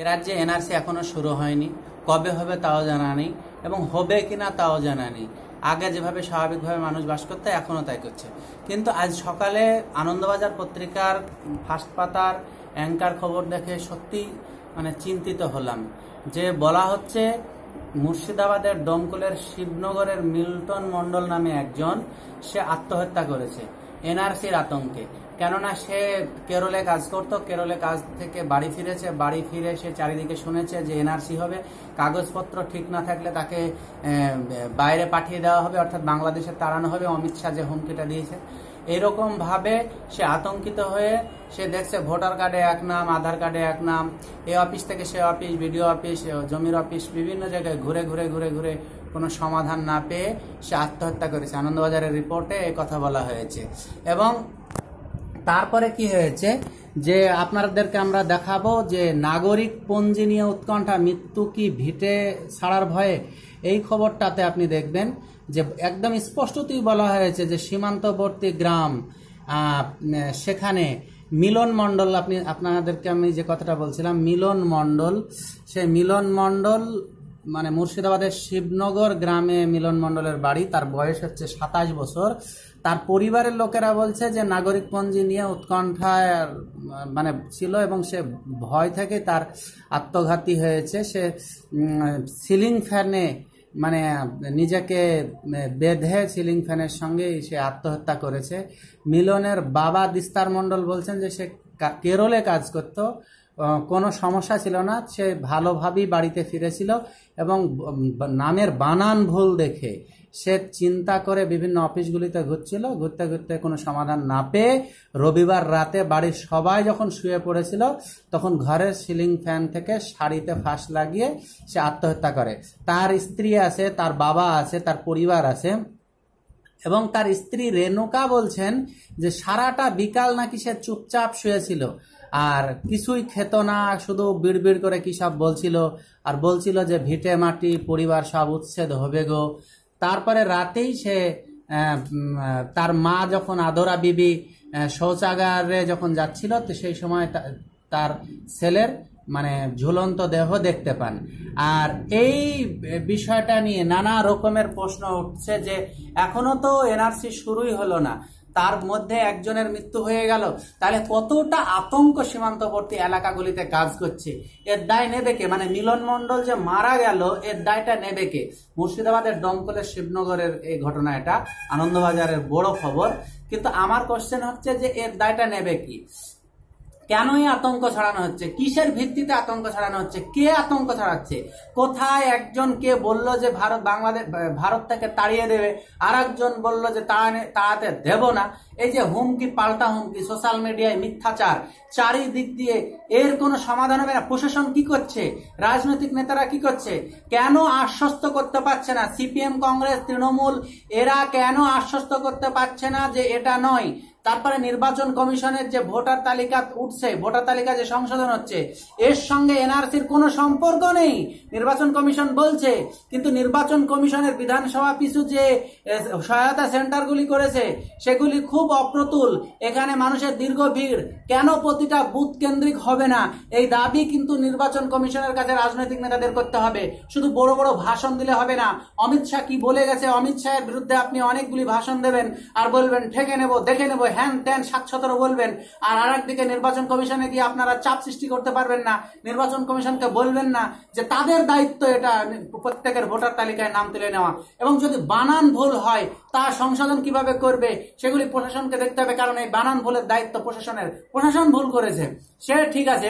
এ রাজ্যে এনআরসি এখনও শুরু হয়নি কবে হবে তাও জানা নেই এবং হবে কিনা তাও জানা নেই আগে যেভাবে স্বাভাবিকভাবে মানুষ বাস করতে এখনও তাই করছে কিন্তু আজ সকালে আনন্দবাজার পত্রিকার ফার্স্ট পাতার অ্যাঙ্কার খবর দেখে সত্যি মানে চিন্তিত হলাম যে বলা হচ্ছে মুর্শিদাবাদের দমকলের শিবনগরের মিল্টন মণ্ডল নামে একজন সে আত্মহত্যা করেছে এনআরসির আতঙ্কে কেননা সে কেরলে কাজ করত কেরলে কাজ থেকে বাড়ি ফিরেছে বাড়ি ফিরে সে চারিদিকে শুনেছে যে এনআরসি হবে কাগজপত্র ঠিক না থাকলে তাকে বাইরে পাঠিয়ে দেওয়া হবে অর্থাৎ বাংলাদেশে তাড়ানো হবে অমিত শাহ যে হুমকিটা দিয়েছে এরকম ভাবে সে আতঙ্কিত হয়ে সে দেখছে ভোটার কার্ডে এক নাম আধার কার্ডে এক নাম এ অফিস থেকে সে অফিস বিডিও অফিস জমির অফিস বিভিন্ন জায়গায় ঘুরে ঘুরে ঘুরে ঘুরে কোনো সমাধান না পেয়ে সে আত্মহত্যা করেছে আনন্দবাজারের রিপোর্টে এ কথা বলা হয়েছে এবং তারপরে কি হয়েছে যে আপনাদেরকে আমরা দেখাবো যে নাগরিক পঞ্জি নিয়ে উৎকণ্ঠা মৃত্যু কি ভিটে ছাড়ার ভয়ে এই খবরটাতে আপনি দেখবেন যে একদম স্পষ্টতই বলা হয়েছে যে সীমান্তবর্তী গ্রাম সেখানে মিলন মণ্ডল আপনি আপনাদেরকে আমি যে কথাটা বলছিলাম মিলন মণ্ডল সে মিলন মন্ডল মানে মুর্শিদাবাদের শিবনগর গ্রামে মিলন মন্ডলের বাড়ি তার বয়স হচ্ছে সাতাশ বছর তার পরিবারের লোকেরা বলছে যে নাগরিক পঞ্জি নিয়ে উৎকণ্ঠায় মানে ছিল এবং সে ভয় থেকে তার আত্মঘাতী হয়েছে সে সিলিং ফ্যানে মানে নিজেকে বেঁধে সিলিং ফ্যানের সঙ্গে সে আত্মহত্যা করেছে মিলনের বাবা দিস্তার মণ্ডল বলছেন যে সে কেরলে কাজ করত কোনো সমস্যা ছিল না সে ভালোভাবেই বাড়িতে ফিরেছিল এবং নামের বানান ভুল দেখে সে চিন্তা করে বিভিন্ন অফিসগুলিতে ঘুরছিল ঘুরতে ঘুরতে কোনো সমাধান না পেয়ে রবিবার রাতে বাড়ির সবাই যখন শুয়ে পড়েছিল তখন ঘরের সিলিং ফ্যান থেকে শাড়িতে ফাঁস লাগিয়ে সে আত্মহত্যা করে তার স্ত্রী আছে তার বাবা আছে তার পরিবার আছে এবং তার স্ত্রী রেণুকা বলছেন যে সারাটা বিকাল নাকি সে চুপচাপ শুয়েছিল আর কিছুই খেত না শুধু বিড়বিড় করে কি সব বলছিল আর বলছিল যে ভিটে মাটি পরিবার সব উচ্ছেদ হবে গো তারপরে রাতেই সে তার মা যখন আদরা বিবি শৌচাগারে যখন যাচ্ছিল তো সেই সময় তার ছেলের মানে ঝুলন্ত দেহ দেখতে পান আর এই বিষয়টা নিয়ে নানা রকমের প্রশ্ন উঠছে যে এখনো তো এনআরসি শুরুই হলো না তার মধ্যে একজনের মৃত্যু হয়ে গেল তাহলে কতটা আতঙ্ক সীমান্তবর্তী এলাকাগুলিতে কাজ করছে এর দায় নেবে কে মানে মিলন মন্ডল যে মারা গেল এর দায়টা নেবে কে মুর্শিদাবাদের দমকলের শিবনগরের এই ঘটনা এটা আনন্দবাজারের বড় খবর কিন্তু আমার কোশ্চেন হচ্ছে যে এর দায়টা নেবে কি কেন আতঙ্ক ছড়ানো হচ্ছে কিসের ভিত্তিতে আতঙ্ক ছড়ানো হচ্ছে কে আতঙ্ক ছড়াচ্ছে কোথায় একজন কে বলল যে ভারত বাংলাদেশ ভারত থেকে তাড়িয়ে দেবে আর একজন বললো যে তাড়াতে দেব না এই যে হুমকি পাল্টা হুমকি সোশ্যাল মিডিয়ায় মিথ্যাচার চারিদিক দিয়ে এর কোনো সমাধান হবে না প্রশাসন কি করছে রাজনৈতিক নেতারা কি করছে কেন আশ্বস্ত করতে পারছে না সিপিএম কংগ্রেস তৃণমূল এরা কেন আশ্বস্ত করতে পারছে না যে এটা নয় তারপরে নির্বাচন কমিশনের যে ভোটার তালিকা উঠছে ভোটার তালিকা যে সংশোধন হচ্ছে এর সঙ্গে এনআরসির কোনো সম্পর্ক নেই নির্বাচন কমিশন বলছে কিন্তু নির্বাচন কমিশনের বিধানসভা পিছু যে সহায়তা সেন্টারগুলি করেছে সেগুলি খুব অপ্রতুল এখানে মানুষের দীর্ঘ ভিড় কেন প্রতিটা বুথ কেন্দ্রিক হবে না এই দাবি কিন্তু নির্বাচন কমিশনের কাছে রাজনৈতিক নেতাদের করতে হবে শুধু বড় বড় ভাষণ দিলে হবে না অমিত শাহ কি বলে গেছে অমিত শাহের বিরুদ্ধে আপনি অনেকগুলি ভাষণ দেবেন আর বলবেন ঠেকে নেব দেখে নেব হ্যান ত্যান সাতশতরও বলবেন আর আরেকদিকে নির্বাচন কমিশনে গিয়ে আপনারা চাপ সৃষ্টি করতে পারবেন না নির্বাচন কমিশনকে বলবেন না যে তাদের দায়িত্ব এটা প্রত্যেকের ভোটার তালিকায় নাম তুলে নেওয়া এবং যদি বানান ভুল হয় তা সংশোধন কিভাবে করবে সেগুলি প্রশাসনকে দেখতে হবে কারণ এই বানান ভুলের দায়িত্ব প্রশাসনের প্রশাসন ভুল করেছে সে ঠিক আছে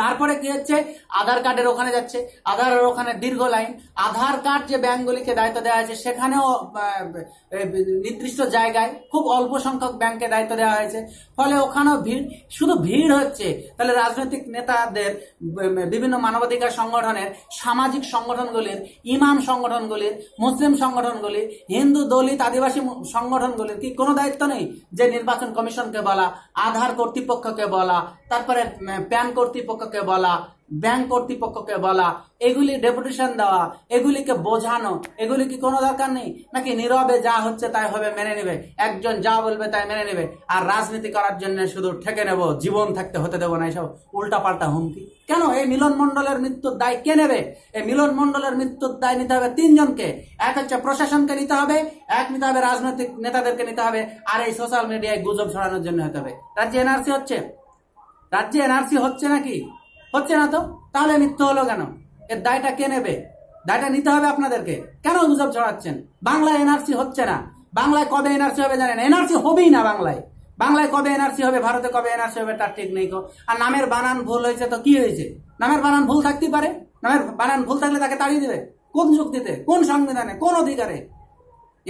তারপরে কি হচ্ছে আধার কার্ডের ওখানে যাচ্ছে আধারের ওখানে দীর্ঘ লাইন আধার কার্ড যে ব্যাংকগুলিকে দায়িত্ব দেওয়া হয়েছে সেখানেও নির্দিষ্ট জায়গায় খুব অল্প সংখ্যক ব্যাংকে দায়িত্ব দেওয়া হয়েছে ফলে ওখানেও ভিড় শুধু ভিড় হচ্ছে তাহলে রাজনৈতিক নেতাদের বিভিন্ন মানবাধিকার সংগঠনের সামাজিক সংগঠনগুলির ইমাম সংগঠনগুলির মুসলিম সংগঠনগুলি হিন্দু দলিত আদিবাসী সংগঠনগুলির কি কোনো দায়িত্ব নেই যে নির্বাচন কমিশনকে বলা আধার কর্তৃপক্ষকে বলা তারপরে প্যান কর্তৃপক্ষ কর্তৃপক্ষকে বলা ব্যাংক কর্তৃপক্ষকে বলা এগুলি ডেপুটেশন দেওয়া এগুলিকে বোঝানো এগুলি কি কোনো দরকার নেই নাকি নীরবে যা হচ্ছে তাই হবে মেনে নেবে একজন যা বলবে তাই মেনে নেবে আর রাজনীতি করার জন্য শুধু ঠেকে নেব জীবন থাকতে হতে দেবো না এসব উল্টা পাল্টা হুমকি কেন এই মিলন মন্ডলের মৃত্যুর দায় কে নেবে এই মিলন মন্ডলের মৃত্যুর দায় নিতে হবে তিনজনকে এক হচ্ছে প্রশাসনকে নিতে হবে এক নিতে হবে রাজনৈতিক নেতাদেরকে নিতে হবে আর এই সোশ্যাল মিডিয়ায় গুজব ছড়ানোর জন্য হতে হবে রাজ্যে এনআরসি হচ্ছে রাজ্যে এনআরসি হচ্ছে নাকি হচ্ছে না তো তাহলে মৃত্যু হলো কেন এর দায়টা কে নেবে দায়টা নিতে হবে আপনাদেরকে কেন গুজব ছড়াচ্ছেন বাংলায় এনআরসি হচ্ছে না বাংলায় কবে এনআরসি হবে জানেন এনআরসি হবেই না বাংলায় বাংলায় কবে এনআরসি হবে ভারতে কবে এনআরসি হবে তার ঠিক নেই আর নামের বানান ভুল হয়েছে তো কি হয়েছে নামের বানান ভুল থাকতে পারে নামের বানান ভুল থাকলে তাকে তাড়িয়ে দেবে কোন যুক্তিতে কোন সংবিধানে কোন অধিকারে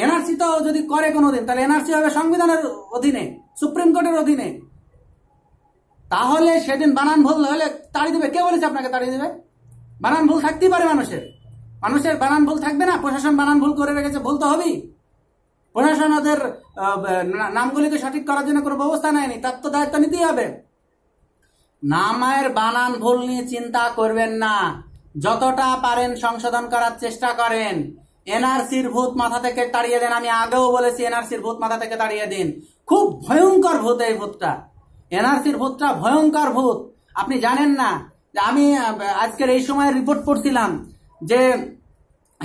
এনআরসি তো যদি করে কোনোদিন তাহলে এনআরসি হবে সংবিধানের অধীনে সুপ্রিম কোর্টের অধীনে তাহলে সেদিন বানান ভুল হলে তাড়িয়ে দেবে কে বলেছে আপনাকে তাড়িয়ে দেবে বানান ভুল থাকতেই পারে মানুষের মানুষের বানান ভুল থাকবে না প্রশাসন বানান ভুল করে রেখেছে ভুল তো হবেই প্রশাসন ওদের নামগুলিকে সঠিক করার জন্য কোনো ব্যবস্থা নেয়নি তার তো দায়িত্ব নিতেই হবে নামের বানান ভুল নিয়ে চিন্তা করবেন না যতটা পারেন সংশোধন করার চেষ্টা করেন এনআরসির ভূত মাথা থেকে তাড়িয়ে দেন আমি আগেও বলেছি এনআরসির ভূত মাথা থেকে তাড়িয়ে দিন খুব ভয়ঙ্কর ভূত এই ভূতটা এনআরসির ভোটটা ভয়ঙ্কর ভোট আপনি জানেন না আমি আজকের এই সময় রিপোর্ট করছিলাম যে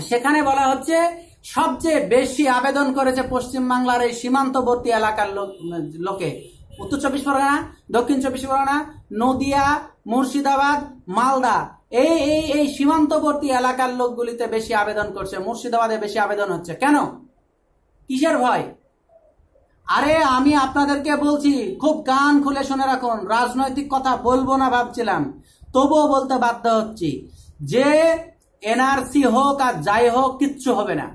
সেখানে বলা হচ্ছে সবচেয়ে বেশি আবেদন করেছে পশ্চিমবাংলার এই সীমান্তবর্তী এলাকার লোকে উত্তর চব্বিশ পরগনা দক্ষিণ চব্বিশ পরগনা নদিয়া মুর্শিদাবাদ মালদা এই এই এই সীমান্তবর্তী এলাকার লোকগুলিতে বেশি আবেদন করছে মুর্শিদাবাদে বেশি আবেদন হচ্ছে কেন কিসের ভয় আরে আমি আপনাদেরকে বলছি খুব কান খুলে শুনে রাখুন রাজনৈতিক কথা বলবো না ভাবছিলাম তবুও বলতে বাধ্য হচ্ছি যে এনআরসি হোক আর যাই হোক কিচ্ছু হবে না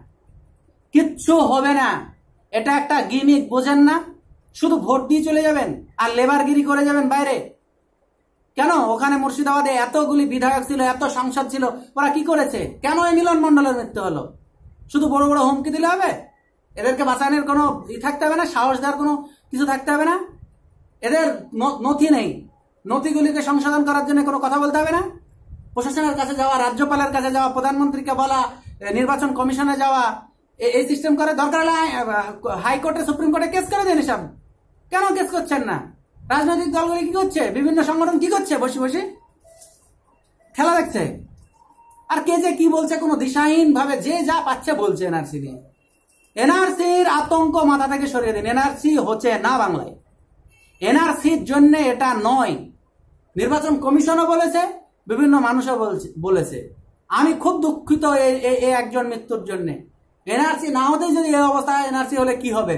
কিচ্ছু হবে না এটা একটা গিমিক বোঝেন না শুধু ভোট দিয়ে চলে যাবেন আর লেবারগিরি করে যাবেন বাইরে কেন ওখানে মুর্শিদাবাদে এতগুলি বিধায়ক ছিল এত সংসদ ছিল ওরা কি করেছে কেন এই মিলন মন্ডলের মৃত্যু হলো শুধু বড় বড় হুমকি দিলে হবে এদেরকে বাঁচানোর কোনো ই থাকতে হবে না সাহস দেওয়ার কোনো কিছু থাকতে হবে না এদের নথি নেই নথিগুলিকে সংশোধন করার জন্য কোনো কথা বলতে হবে না প্রশাসনের কাছে যাওয়া রাজ্যপালের কাছে যাওয়া প্রধানমন্ত্রীকে বলা নির্বাচন কমিশনে যাওয়া এই সিস্টেম করে দরকার হলে হাইকোর্টে সুপ্রিম কোর্টে কেস করে দেন এসব কেন কেস করছেন না রাজনৈতিক দলগুলি কি করছে বিভিন্ন সংগঠন কি করছে বসে বসে খেলা দেখছে আর কে যে কি বলছে কোনো দিশাহীন ভাবে যে যা পাচ্ছে বলছে এনআরসি নিয়ে এনআরসির আতঙ্ক মাথা থেকে সরিয়ে দিন এনআরসি হচ্ছে না বাংলায় এনআরসির জন্য এটা নয় নির্বাচন কমিশনও বলেছে বিভিন্ন মানুষও বলেছে আমি খুব দুঃখিত এই একজন মৃত্যুর জন্য এনআরসি না হতেই যদি এই অবস্থা এনআরসি হলে কি হবে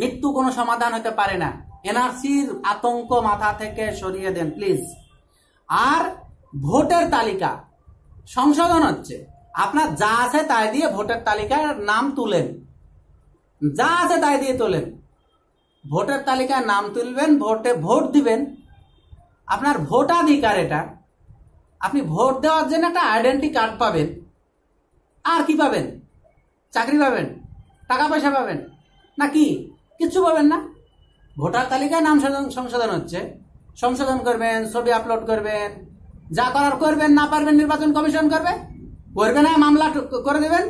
মৃত্যু কোনো সমাধান হতে পারে না এনআরসির আতঙ্ক মাথা থেকে সরিয়ে দেন প্লিজ আর ভোটের তালিকা সংশোধন হচ্ছে আপনার যা আছে তাই দিয়ে ভোটার তালিকার নাম তুলেন যা আছে তাই দিয়ে তোলেন ভোটার তালিকায় নাম তুলবেন ভোটে ভোট দিবেন আপনার ভোটাধিকার এটা আপনি ভোট দেওয়ার জন্য একটা আইডেন্টি কার্ড পাবেন আর কি পাবেন চাকরি পাবেন টাকা পয়সা পাবেন না কি কিচ্ছু পাবেন না ভোটার তালিকায় নাম সংশোধন হচ্ছে সংশোধন করবেন ছবি আপলোড করবেন যা করার করবেন না পারবেন নির্বাচন কমিশন করবে করবে না মামলা করে দেবেন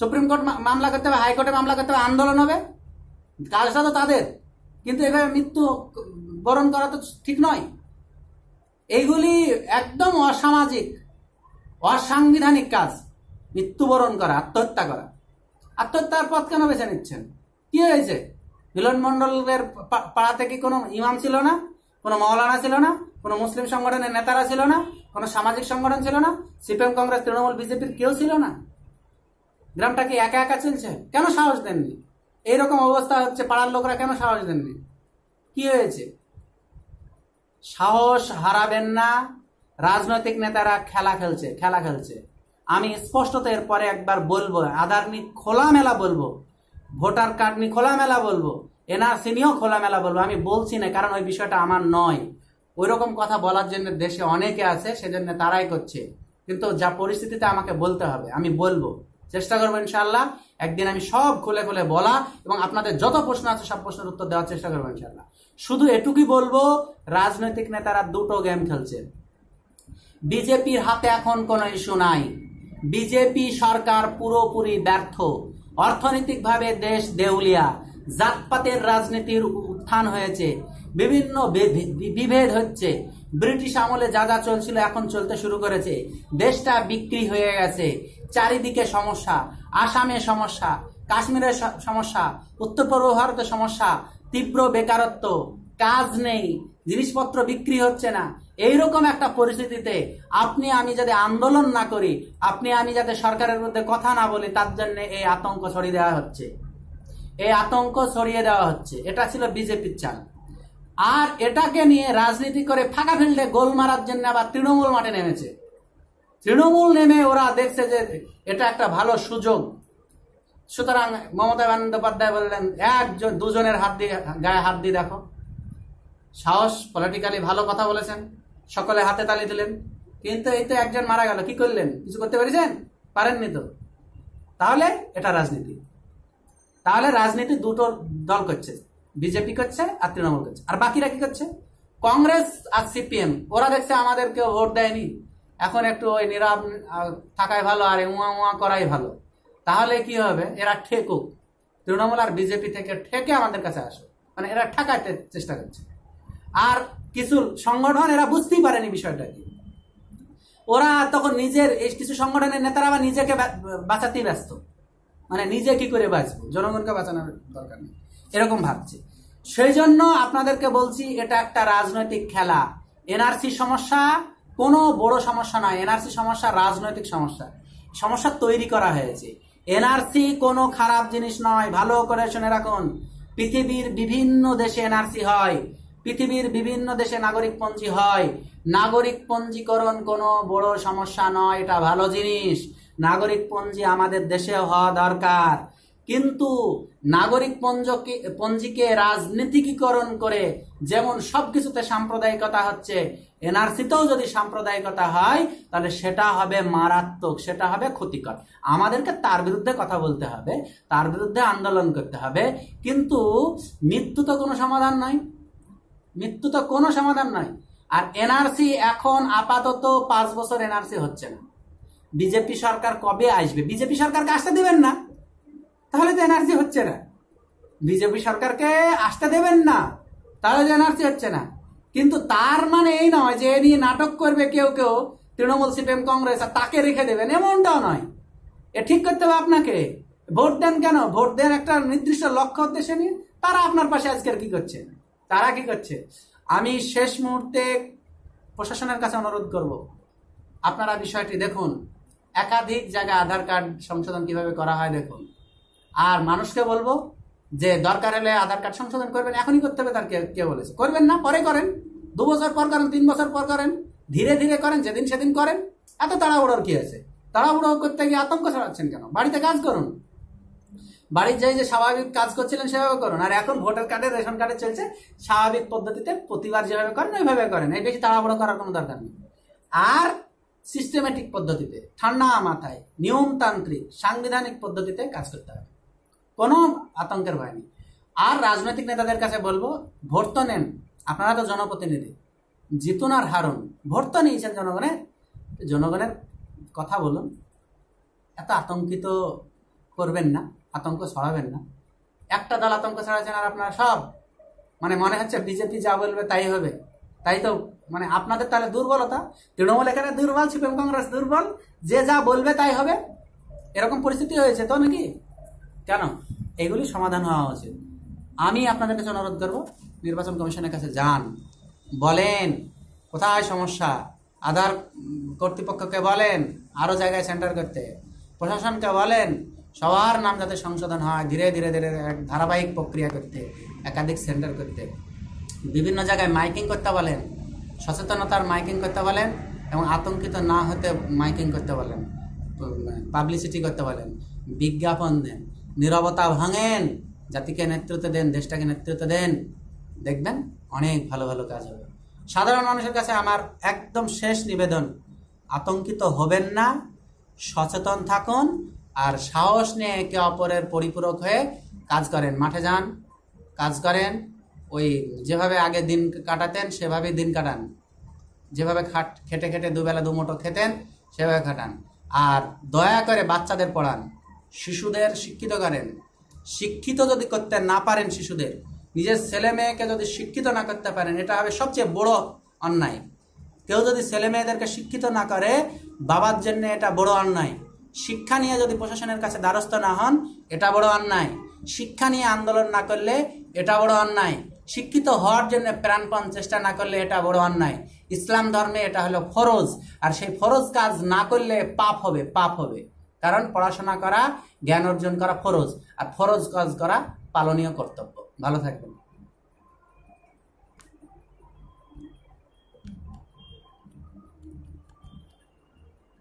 সুপ্রিম কোর্ট মামলা করতে হবে হাইকোর্টে মামলা করতে হবে আন্দোলন হবে কাজটা তো তাদের কিন্তু এভাবে মৃত্যু বরণ করা তো ঠিক নয় এইগুলি একদম অসামাজিক অসাংবিধানিক কাজ মৃত্যুবরণ করা আত্মহত্যা করা আত্মহত্যার পথ কেন বেছে নিচ্ছেন কি হয়েছে মিলন মন্ডলের পাড়াতে কি কোনো ইমাম ছিল না কোনো মাওলানা ছিল না কোনো মুসলিম সংগঠনের নেতারা ছিল না কোনো সামাজিক সংগঠন ছিল না সিপিএম কংগ্রেস তৃণমূল বিজেপির কেউ ছিল না গ্রামটাকে একা একা চলছে কেন সাহস দেননি এইরকম অবস্থা হচ্ছে পাড়ার লোকরা কেন সাহস দেননি কি হয়েছে সাহস হারাবেন না রাজনৈতিক নেতারা খেলা খেলছে খেলা খেলছে আমি স্পষ্টত এরপরে একবার বলবো আধার নি খোলামেলা বলবো ভোটার কার্ড নি খোলামেলা বলবো নিয়েও খোলামেলা বলবো আমি বলছি না কারণ ওই বিষয়টা আমার নয় ওই রকম কথা বলার জন্য দেশে অনেকে আছে সেজন্য তারাই করছে কিন্তু যা পরিস্থিতিতে আমাকে বলতে হবে আমি বলবো চেষ্টা করবো ইনশাল্লাহ একদিন আমি সব খুলে খুলে বলা এবং আপনাদের যত প্রশ্ন আছে সব প্রশ্নের উত্তর দেওয়ার চেষ্টা করবো ইনশাল্লাহ শুধু এটুকুই বলবো রাজনৈতিক নেতারা দুটো গেম খেলছেন বিজেপির হাতে এখন কোনো ইস্যু নাই বিজেপি সরকার পুরোপুরি ব্যর্থ অর্থনৈতিকভাবে দেশ দেউলিয়া জাতপাতের রাজনীতির উত্থান হয়েছে বিভিন্ন বিভেদ হচ্ছে ব্রিটিশ আমলে যা যা চলছিল এখন চলতে শুরু করেছে দেশটা বিক্রি হয়ে গেছে চারিদিকে সমস্যা আসামে সমস্যা কাশ্মীরের সমস্যা উত্তর পূর্ব ভারতের সমস্যা তীব্র বেকারত্ব কাজ নেই জিনিসপত্র বিক্রি হচ্ছে না এইরকম একটা পরিস্থিতিতে আপনি আমি যাতে আন্দোলন না করি আপনি আমি যাতে সরকারের মধ্যে কথা না বলি তার জন্য এই আতঙ্ক ছড়িয়ে দেওয়া হচ্ছে এই আতঙ্ক ছড়িয়ে দেওয়া হচ্ছে এটা ছিল বিজেপির চাল আর এটাকে নিয়ে রাজনীতি করে ফাঁকা ফিল্ডে গোল মারার জন্য আবার তৃণমূল মাঠে নেমেছে তৃণমূল নেমে ওরা দেখছে যে এটা একটা ভালো সুযোগ সুতরাং মমতা বন্দ্যোপাধ্যায় বললেন একজন দুজনের হাত দিয়ে গায়ে হাত দিয়ে দেখো সাহস পলিটিক্যালি ভালো কথা বলেছেন সকলে হাতে তালি দিলেন কিন্তু এই তো একজন মারা গেল কি করলেন কিছু করতে পেরেছেন পারেননি তো তাহলে এটা রাজনীতি তাহলে রাজনীতি দুটো দল করছে বিজেপি করছে আর তৃণমূল করছে আর বাকিরা কি করছে কংগ্রেস আর সিপিএম ওরা দেখছে আমাদেরকে ভোট দেয়নি এখন একটু ওই নীরব থাকাই ভালো আর উঁয়া উঁয়া করাই ভালো তাহলে কি হবে এরা ঠেকুক তৃণমূল আর বিজেপি থেকে ঠেকে আমাদের কাছে আসো মানে এরা ঠেকাতে চেষ্টা করছে আর কিছু সংগঠন এরা বুঝতেই পারেনি বিষয়টা কি ওরা তখন নিজের এই কিছু সংগঠনের নেতারা আবার নিজেকে বাঁচাতেই ব্যস্ত মানে নিজে কি করে বাঁচবো জনগণকে বাঁচানোর দরকার নেই এরকম ভাবছে সেই জন্য আপনাদেরকে বলছি এটা একটা রাজনৈতিক খেলা এনআরসি সমস্যা কোনো বড় সমস্যা নয় এনআরসি সমস্যা রাজনৈতিক সমস্যা সমস্যা তৈরি করা হয়েছে এনআরসি কোনো খারাপ জিনিস নয় ভালো করে শুনে রাখুন পৃথিবীর বিভিন্ন দেশে এনআরসি হয় পৃথিবীর বিভিন্ন দেশে নাগরিক পঞ্জি হয় নাগরিক পঞ্জীকরণ কোনো বড় সমস্যা নয় এটা ভালো জিনিস নাগরিক পঞ্জি আমাদের দেশে হওয়া দরকার কিন্তু নাগরিক পঞ্জকে পঞ্জিকে রাজনীতিকীকরণ করে যেমন সবকিছুতে সাম্প্রদায়িকতা হচ্ছে এনআরসিতেও যদি সাম্প্রদায়িকতা হয় তাহলে সেটা হবে মারাত্মক সেটা হবে ক্ষতিকর আমাদেরকে তার বিরুদ্ধে কথা বলতে হবে তার বিরুদ্ধে আন্দোলন করতে হবে কিন্তু মৃত্যু তো কোনো সমাধান নয় মৃত্যু তো কোনো সমাধান নয় আর এনআরসি এখন আপাতত পাঁচ বছর এনআরসি হচ্ছে না বিজেপি সরকার কবে আসবে বিজেপি সরকারকে আসতে দেবেন না তাহলে তো এনার্জি হচ্ছে না বিজেপি সরকারকে আসতে দেবেন না তাহলে তো এনার্জি হচ্ছে না কিন্তু তার মানে এই নয় যে এ নিয়ে নাটক করবে কেউ কেউ তৃণমূল সিপিএম কংগ্রেস আর তাকে রেখে দেবেন এমনটাও নয় এ ঠিক করতে হবে আপনাকে ভোট দেন কেন ভোট দেন একটা নির্দিষ্ট লক্ষ্য উদ্দেশ্যে নিয়ে তারা আপনার পাশে আজকের কি করছে তারা কি করছে আমি শেষ মুহূর্তে প্রশাসনের কাছে অনুরোধ করব আপনারা বিষয়টি দেখুন একাধিক জায়গায় আধার কার্ড সংশোধন কিভাবে করা হয় দেখুন আর মানুষকে বলবো যে দরকার হলে আধার কার্ড সংশোধন করবেন এখনই করতে হবে তার কে বলেছে করবেন না পরে করেন দু বছর পর করেন তিন বছর পর করেন ধীরে ধীরে করেন যেদিন সেদিন করেন এত তাড়াহুড়োর কি আছে তাড়াহুড়ো করতে গিয়ে আতঙ্ক ছড়াচ্ছেন কেন বাড়িতে কাজ করুন বাড়ির যাই যে স্বাভাবিক কাজ করছিলেন সেভাবে করুন আর এখন ভোটার কার্ডে রেশন কার্ডে চলছে স্বাভাবিক পদ্ধতিতে প্রতিবার যেভাবে করেন ওইভাবে করেন এই বেশি তাড়াহুড়ো করার কোনো দরকার নেই আর সিস্টেমেটিক পদ্ধতিতে ঠান্ডা মাথায় নিয়মতান্ত্রিক সাংবিধানিক পদ্ধতিতে কাজ করতে হবে কোনো আতঙ্কের ভয় নেই আর রাজনৈতিক নেতাদের কাছে বলবো ভোট তো নেন আপনারা তো জনপ্রতিনিধি জিতুন আর হারুন ভোট তো নিয়েছেন জনগণের জনগণের কথা বলুন এত আতঙ্কিত করবেন না আতঙ্ক ছড়াবেন না একটা দল আতঙ্ক ছড়াচ্ছেন আর আপনারা সব মানে মনে হচ্ছে বিজেপি যা বলবে তাই হবে তাই তো মানে আপনাদের তাহলে দুর্বলতা তৃণমূল এখানে দুর্বল সিপিএম কংগ্রেস দুর্বল যে যা বলবে তাই হবে এরকম পরিস্থিতি হয়েছে তো নাকি কেন এগুলি সমাধান হওয়া উচিত আমি আপনাদের কাছে অনুরোধ করবো নির্বাচন কমিশনের কাছে যান বলেন কোথায় সমস্যা আধার কর্তৃপক্ষকে বলেন আরও জায়গায় সেন্টার করতে প্রশাসনকে বলেন সবার নাম যাতে সংশোধন হয় ধীরে ধীরে ধীরে এক ধারাবাহিক প্রক্রিয়া করতে একাধিক সেন্টার করতে বিভিন্ন জায়গায় মাইকিং করতে বলেন সচেতনতার মাইকিং করতে বলেন এবং আতঙ্কিত না হতে মাইকিং করতে বলেন পাবলিসিটি করতে বলেন বিজ্ঞাপন দেন নিরবতা ভাঙেন জাতিকে নেতৃত্ব দেন দেশটাকে নেতৃত্ব দেন দেখবেন অনেক ভালো ভালো কাজ হবে সাধারণ মানুষের কাছে আমার একদম শেষ নিবেদন আতঙ্কিত হবেন না সচেতন থাকুন আর সাহস নিয়ে একে অপরের পরিপূরক হয়ে কাজ করেন মাঠে যান কাজ করেন ওই যেভাবে আগে দিন কাটাতেন সেভাবেই দিন কাটান যেভাবে খাট খেটে খেটে দুবেলা দুমুটো খেতেন সেভাবে খাটান আর দয়া করে বাচ্চাদের পড়ান শিশুদের শিক্ষিত করেন শিক্ষিত যদি করতে না পারেন শিশুদের নিজের ছেলে মেয়েকে যদি শিক্ষিত না করতে পারেন এটা হবে সবচেয়ে বড় অন্যায় কেউ যদি ছেলে মেয়েদেরকে শিক্ষিত না করে বাবার জন্য এটা বড় অন্যায় শিক্ষা নিয়ে যদি প্রশাসনের কাছে দ্বারস্থ না হন এটা বড় অন্যায় শিক্ষা নিয়ে আন্দোলন না করলে এটা বড় অন্যায় শিক্ষিত হওয়ার জন্য প্রাণপণ চেষ্টা না করলে এটা বড় অন্যায় ইসলাম ধর্মে এটা হলো ফরজ আর সেই ফরজ কাজ না করলে পাপ হবে পাপ হবে কারণ পড়াশোনা করা জ্ঞান অর্জন করা ফরজ আর ফরজ কাজ করা পালনীয় কর্তব্য ভালো থাকবেন